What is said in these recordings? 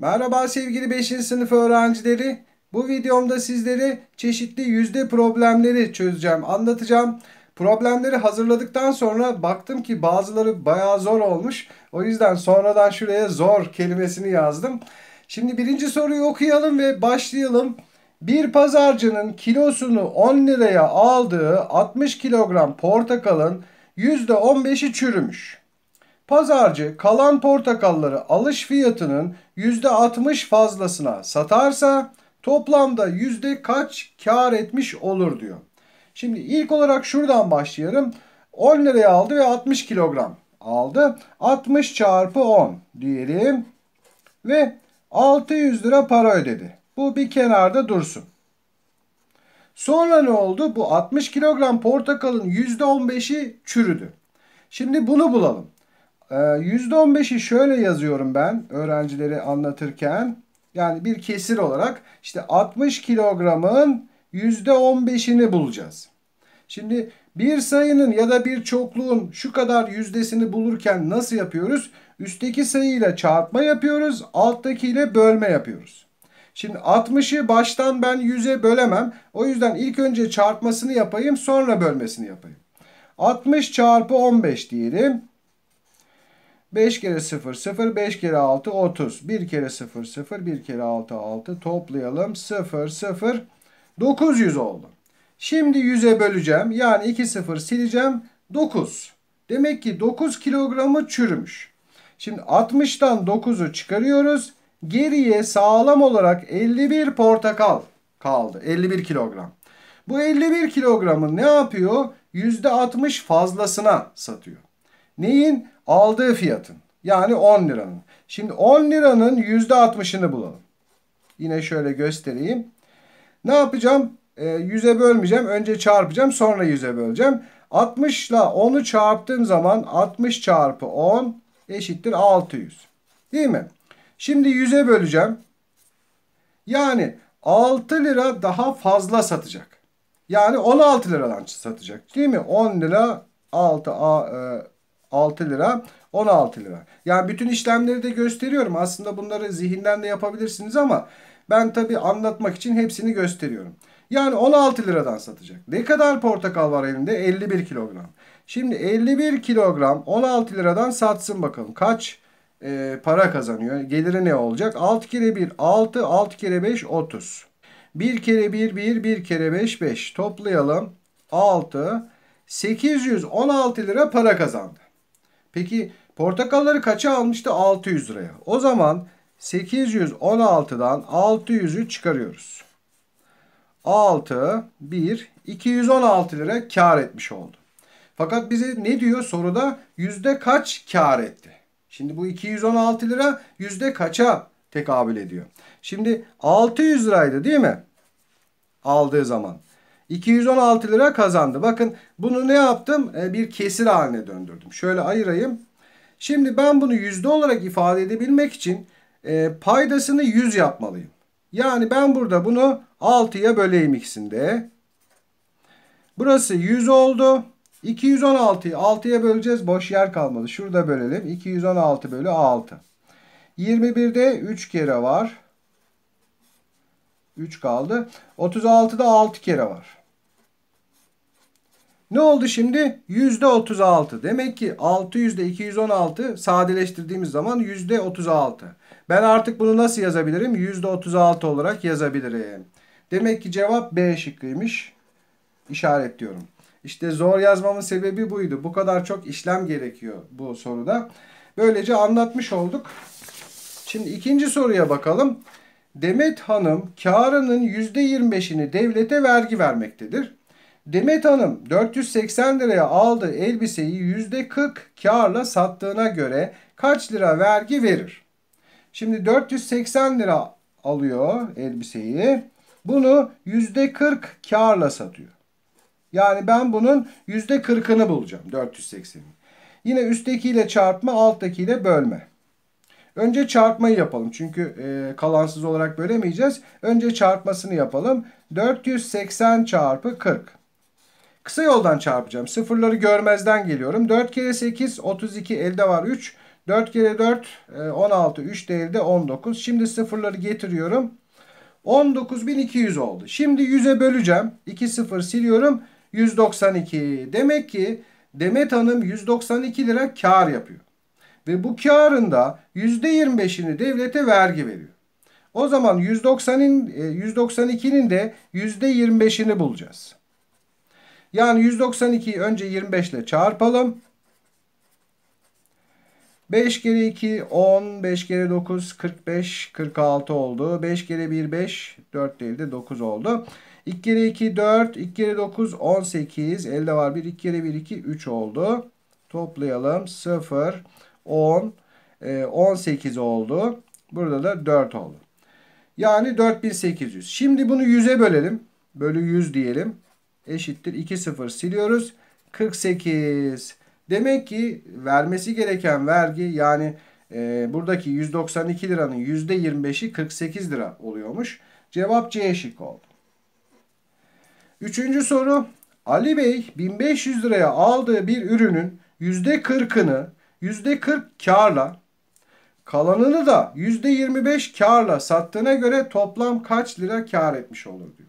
Merhaba sevgili 5. sınıf öğrencileri. Bu videomda sizlere çeşitli yüzde problemleri çözeceğim, anlatacağım. Problemleri hazırladıktan sonra baktım ki bazıları bayağı zor olmuş. O yüzden sonradan şuraya zor kelimesini yazdım. Şimdi birinci soruyu okuyalım ve başlayalım. Bir pazarcının kilosunu 10 liraya aldığı 60 kilogram portakalın %15'i çürümüş. Pazarcı kalan portakalları alış fiyatının %60 fazlasına satarsa toplamda yüzde kaç kar etmiş olur diyor. Şimdi ilk olarak şuradan başlayalım. 10 liraya aldı ve 60 kilogram aldı. 60 çarpı 10 diyelim ve 600 lira para ödedi. Bu bir kenarda dursun. Sonra ne oldu? Bu 60 kilogram portakalın %15'i çürüdü. Şimdi bunu bulalım. %15'i ee, şöyle yazıyorum ben öğrencileri anlatırken. Yani bir kesir olarak işte 60 kilogramın %15'ini bulacağız. Şimdi bir sayının ya da bir çokluğun şu kadar yüzdesini bulurken nasıl yapıyoruz? Üstteki sayıyla çarpma yapıyoruz, alttakiyle bölme yapıyoruz. Şimdi 60'ı baştan ben 100'e bölemem. O yüzden ilk önce çarpmasını yapayım, sonra bölmesini yapayım. 60 çarpı 15 diyelim. 5 kere 0 0 5 kere 6 30 1 kere 0 0 1 kere 6 6 toplayalım 0 0 900 oldu. Şimdi 100'e böleceğim yani 2 0 sileceğim 9. Demek ki 9 kilogramı çürümüş. Şimdi 60'tan 9'u çıkarıyoruz. Geriye sağlam olarak 51 portakal kaldı. 51 kilogram. Bu 51 kilogramı ne yapıyor? %60 fazlasına satıyor. Neyin? aldığı fiyatın yani 10 liranın. Şimdi 10 liranın %60'ını bulalım. Yine şöyle göstereyim. Ne yapacağım? E, ee, 100'e bölmeyeceğim. Önce çarpacağım sonra 100'e böleceğim. 60 ile 10'u çarptığım zaman 60 çarpı 10 eşittir 600. Değil mi? Şimdi 100'e böleceğim. Yani 6 lira daha fazla satacak. Yani 16 liradan satacak. Değil mi? 10 lira 6 a, e, 6 lira 16 lira. Yani bütün işlemleri de gösteriyorum. Aslında bunları zihinden de yapabilirsiniz ama ben tabi anlatmak için hepsini gösteriyorum. Yani 16 liradan satacak. Ne kadar portakal var elinde? 51 kilogram. Şimdi 51 kilogram 16 liradan satsın bakalım. Kaç e, para kazanıyor? Geliri ne olacak? 6 kere 1 6, 6 kere 5 30. 1 kere 1 1, 1 kere 5 5. Toplayalım. 6, 816 lira para kazandı. Peki portakalları kaça almıştı? 600 liraya. O zaman 816'dan 600'ü çıkarıyoruz. 6, 1, 216 lira kar etmiş oldu. Fakat bize ne diyor soruda? Yüzde kaç kar etti? Şimdi bu 216 lira yüzde kaça tekabül ediyor? Şimdi 600 liraydı değil mi? Aldığı zaman. 216 lira kazandı. Bakın bunu ne yaptım? E, bir kesir haline döndürdüm. Şöyle ayırayım. Şimdi ben bunu yüzde olarak ifade edebilmek için e, paydasını 100 yapmalıyım. Yani ben burada bunu 6'ya böleyim ikisinde. Burası 100 oldu. 216'yı 6'ya böleceğiz. Boş yer kalmadı. Şurada bölelim. 216 bölü 6. 21'de 3 kere var. 3 kaldı. 36'da 6 kere var. Ne oldu şimdi? %36. Demek ki 6 ile 216 sadeleştirdiğimiz zaman %36. Ben artık bunu nasıl yazabilirim? %36 olarak yazabilirim. Demek ki cevap B şıkkıymış. İşaretliyorum. İşte zor yazmamın sebebi buydu. Bu kadar çok işlem gerekiyor bu soruda. Böylece anlatmış olduk. Şimdi ikinci soruya bakalım. Demet Hanım karının %25'ini devlete vergi vermektedir. Demet Hanım 480 liraya aldığı elbiseyi %40 karla sattığına göre kaç lira vergi verir? Şimdi 480 lira alıyor elbiseyi. Bunu %40 karla satıyor. Yani ben bunun %40'ını bulacağım 480'in. Yine üsttekiyle çarpma alttakiyle bölme. Önce çarpmayı yapalım. Çünkü e, kalansız olarak bölemeyeceğiz. Önce çarpmasını yapalım. 480 çarpı 40. Kısa yoldan çarpacağım. Sıfırları görmezden geliyorum. 4 kere 8 32 elde var 3. 4 kere 4 16 3 de elde 19. Şimdi sıfırları getiriyorum. 19.200 oldu. Şimdi 100'e böleceğim. 2 sıfır siliyorum. 192. Demek ki Demet Hanım 192 lira kar yapıyor. Ve bu karında %25'ini devlete vergi veriyor. O zaman 190'in 192'nin e, de %25'ini bulacağız. Yani 192'yi önce 25 ile çarpalım. 5 kere 2 10, 5 kere 9 45, 46 oldu. 5 kere 1 5, 4 değil de 9 oldu. 2 kere 2 4, 2 kere 9 18, elde var 1, 2 kere 1 2, 3 oldu. Toplayalım 0, 10, 18 oldu. Burada da 4 oldu. Yani 4800. Şimdi bunu 100'e bölelim. Bölü 100 diyelim eşittir 2 sıfır siliyoruz. 48. Demek ki vermesi gereken vergi yani e, buradaki 192 liranın %25'i 48 lira oluyormuş. Cevap C şık oldu. Üçüncü soru. Ali Bey 1500 liraya aldığı bir ürünün %40'ını %40 karla kalanını da %25 karla sattığına göre toplam kaç lira kar etmiş olur diyor.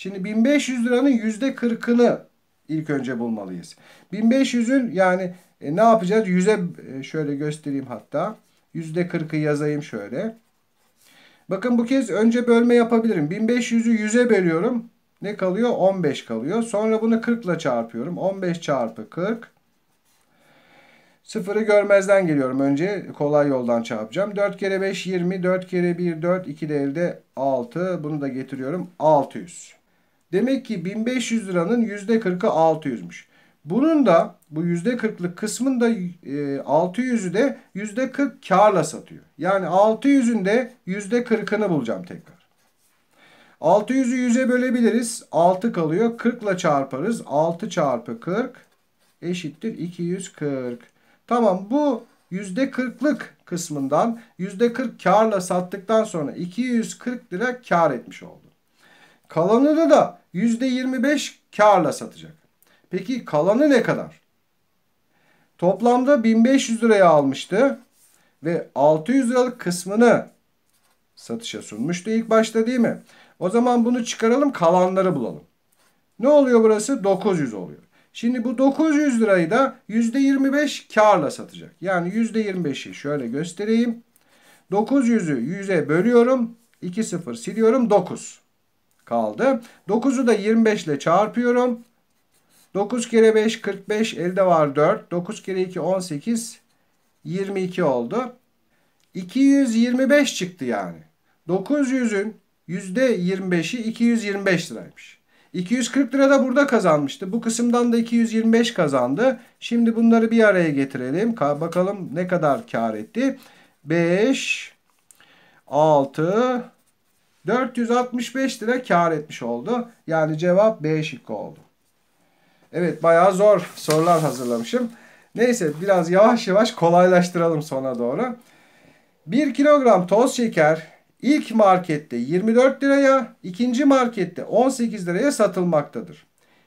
Şimdi 1500 liranın %40'ını ilk önce bulmalıyız. 1500'ün yani e, ne yapacağız? 100'e e, şöyle göstereyim hatta. %40'ı yazayım şöyle. Bakın bu kez önce bölme yapabilirim. 1500'ü 100'e bölüyorum. Ne kalıyor? 15 kalıyor. Sonra bunu 40 ile çarpıyorum. 15 çarpı 40. Sıfırı görmezden geliyorum. Önce kolay yoldan çarpacağım. 4 kere 5 20. 4 kere 1 4. 2 de elde 6. Bunu da getiriyorum. 600. Demek ki 1500 liranın %40'ı 600'müş. Bunun da bu %40'lık kısmın da e, 600'ü de %40 karla satıyor. Yani 600'ün de %40'ını bulacağım tekrar. 600'ü 100'e bölebiliriz. 6 kalıyor. 40'la çarparız. 6 çarpı 40 eşittir 240. Tamam bu %40'lık kısmından %40 karla sattıktan sonra 240 lira kar etmiş oldu. Kalanını da %25 karla satacak. Peki kalanı ne kadar? Toplamda 1500 liraya almıştı ve 600 liralık kısmını satışa sunmuştu ilk başta değil mi? O zaman bunu çıkaralım kalanları bulalım. Ne oluyor burası? 900 oluyor. Şimdi bu 900 lirayı da %25 karla satacak. Yani %25'i şöyle göstereyim. 900'ü 100'e bölüyorum. 2 sıfır siliyorum 9 kaldı. 9'u da 25 ile çarpıyorum. 9 kere 5 45 elde var 4. 9 kere 2 18 22 oldu. 225 çıktı yani. 900'ün %25'i 225 liraymış. 240 lira da burada kazanmıştı. Bu kısımdan da 225 kazandı. Şimdi bunları bir araya getirelim. Bakalım ne kadar kar etti. 5, 6, 465 lira kar etmiş oldu. Yani cevap B şıkkı oldu. Evet bayağı zor sorular hazırlamışım. Neyse biraz yavaş yavaş kolaylaştıralım sona doğru. 1 kilogram toz şeker ilk markette 24 liraya, ikinci markette 18 liraya satılmaktadır.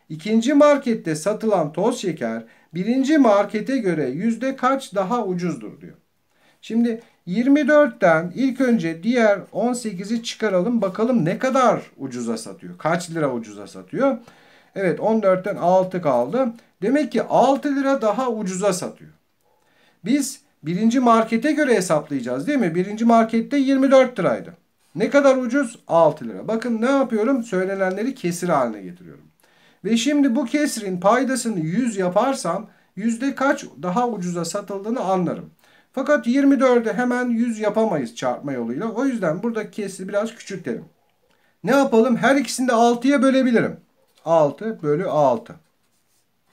İkinci markette satılan toz şeker birinci markete göre yüzde kaç daha ucuzdur diyor. Şimdi 24'ten ilk önce diğer 18'i çıkaralım bakalım ne kadar ucuza satıyor. Kaç lira ucuza satıyor? Evet 14'ten 6 kaldı. Demek ki 6 lira daha ucuza satıyor. Biz birinci markete göre hesaplayacağız değil mi? Birinci markette 24 liraydı. Ne kadar ucuz? 6 lira. Bakın ne yapıyorum? Söylenenleri kesir haline getiriyorum. Ve şimdi bu kesrin paydasını 100 yaparsam yüzde kaç daha ucuza satıldığını anlarım. Fakat 24'e hemen 100 yapamayız çarpma yoluyla. O yüzden buradaki kesri biraz küçültelim. Ne yapalım? Her ikisini de 6'ya bölebilirim. 6 bölü 6.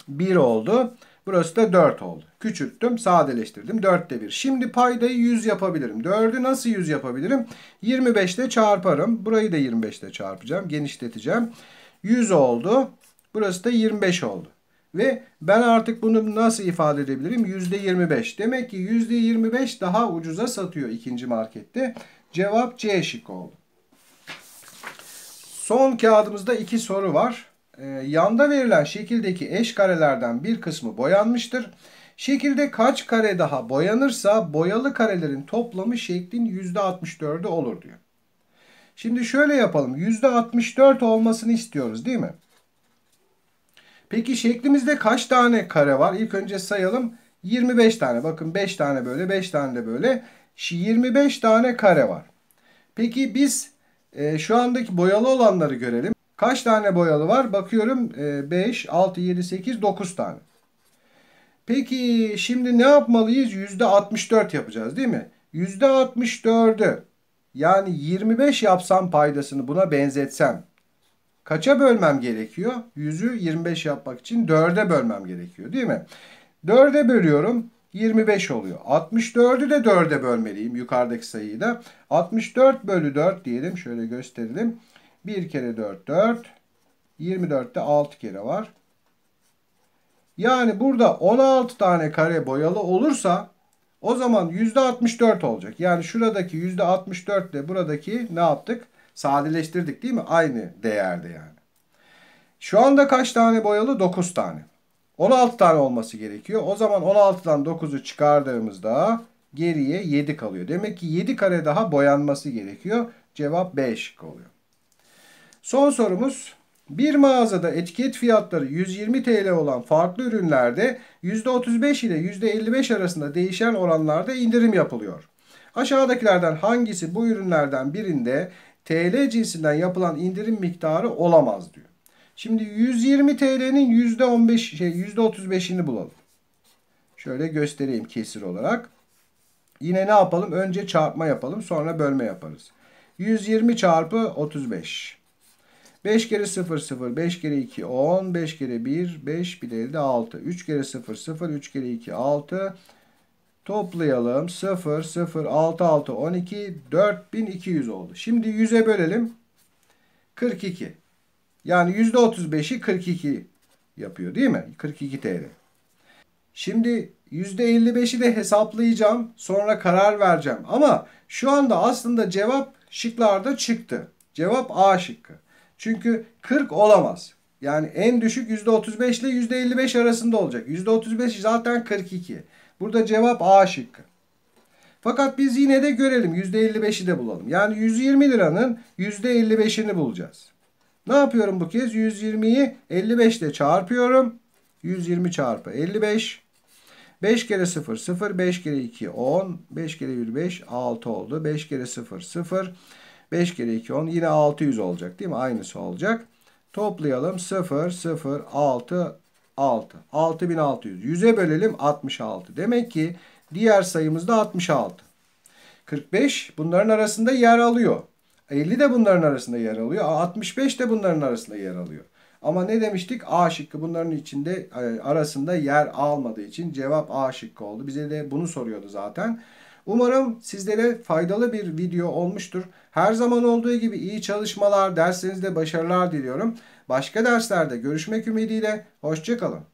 1 oldu. Burası da 4 oldu. Küçülttüm, sadeleştirdim. 4'te 1. Şimdi paydayı 100 yapabilirim. 4'ü nasıl 100 yapabilirim? 25 ile çarparım. Burayı da 25 ile çarpacağım. Genişleteceğim. 100 oldu. Burası da 25 oldu. Ve ben artık bunu nasıl ifade edebilirim? %25. Demek ki %25 daha ucuza satıyor ikinci markette. Cevap C şık oldu. Son kağıdımızda iki soru var. Ee, yanda verilen şekildeki eş karelerden bir kısmı boyanmıştır. Şekilde kaç kare daha boyanırsa boyalı karelerin toplamı şeklin %64'ü olur diyor. Şimdi şöyle yapalım. %64 olmasını istiyoruz değil mi? Peki şeklimizde kaç tane kare var? İlk önce sayalım. 25 tane. Bakın 5 tane böyle 5 tane de böyle. 25 tane kare var. Peki biz e, şu andaki boyalı olanları görelim. Kaç tane boyalı var? Bakıyorum e, 5, 6, 7, 8, 9 tane. Peki şimdi ne yapmalıyız? %64 yapacağız değil mi? %64'ü yani 25 yapsam paydasını buna benzetsem Kaça bölmem gerekiyor? 100'ü 25 yapmak için 4'e bölmem gerekiyor değil mi? 4'e bölüyorum. 25 oluyor. 64'ü de 4'e bölmeliyim yukarıdaki sayıyı da. 64 bölü 4 diyelim. Şöyle gösterelim. 1 kere 4 4. 24'te 6 kere var. Yani burada 16 tane kare boyalı olursa o zaman %64 olacak. Yani şuradaki %64 ile buradaki ne yaptık? sadeleştirdik değil mi? Aynı değerde yani. Şu anda kaç tane boyalı? 9 tane. 16 tane olması gerekiyor. O zaman 16'dan 9'u çıkardığımızda geriye 7 kalıyor. Demek ki 7 kare daha boyanması gerekiyor. Cevap B oluyor. Son sorumuz. Bir mağazada etiket fiyatları 120 TL olan farklı ürünlerde %35 ile %55 arasında değişen oranlarda indirim yapılıyor. Aşağıdakilerden hangisi bu ürünlerden birinde TL cinsinden yapılan indirim miktarı olamaz diyor. Şimdi 120 TL'nin %15 şey %35'ini bulalım. Şöyle göstereyim kesir olarak. Yine ne yapalım? Önce çarpma yapalım, sonra bölme yaparız. 120 çarpı 35. 5 kere 0 0, 5 kere 2 10, 5 kere 1 5, bir de 6. 3 kere 0 0, 3 kere 2 6. Toplayalım. 0, 0, 6, 6, 12, 4200 oldu. Şimdi 100'e bölelim. 42. Yani %35'i 42 yapıyor değil mi? 42 TL. Şimdi %55'i de hesaplayacağım. Sonra karar vereceğim. Ama şu anda aslında cevap şıklarda çıktı. Cevap A şıkkı. Çünkü 40 olamaz. Yani en düşük %35 ile %55 arasında olacak. %35 zaten 42. Burada cevap A şıkkı. Fakat biz yine de görelim %55'i de bulalım. Yani 120 liranın %55'ini bulacağız. Ne yapıyorum bu kez? 120'yi 55 ile çarpıyorum. 120 çarpı 55. 5 kere 0 0. 5 kere 2 10. 5 kere 1 5 6 oldu. 5 kere 0 0. 5 kere 2 10. Yine 600 olacak değil mi? Aynısı olacak. Toplayalım. 0 0 6 6. 6600. 100'e bölelim 66. Demek ki diğer sayımız da 66. 45 bunların arasında yer alıyor. 50 de bunların arasında yer alıyor. 65 de bunların arasında yer alıyor. Ama ne demiştik? A şıkkı bunların içinde e, arasında yer almadığı için cevap A şıkkı oldu. Bize de bunu soruyordu zaten. Umarım sizlere faydalı bir video olmuştur. Her zaman olduğu gibi iyi çalışmalar, derslerinizde başarılar diliyorum. Başka derslerde görüşmek ümidiyle hoşçakalın.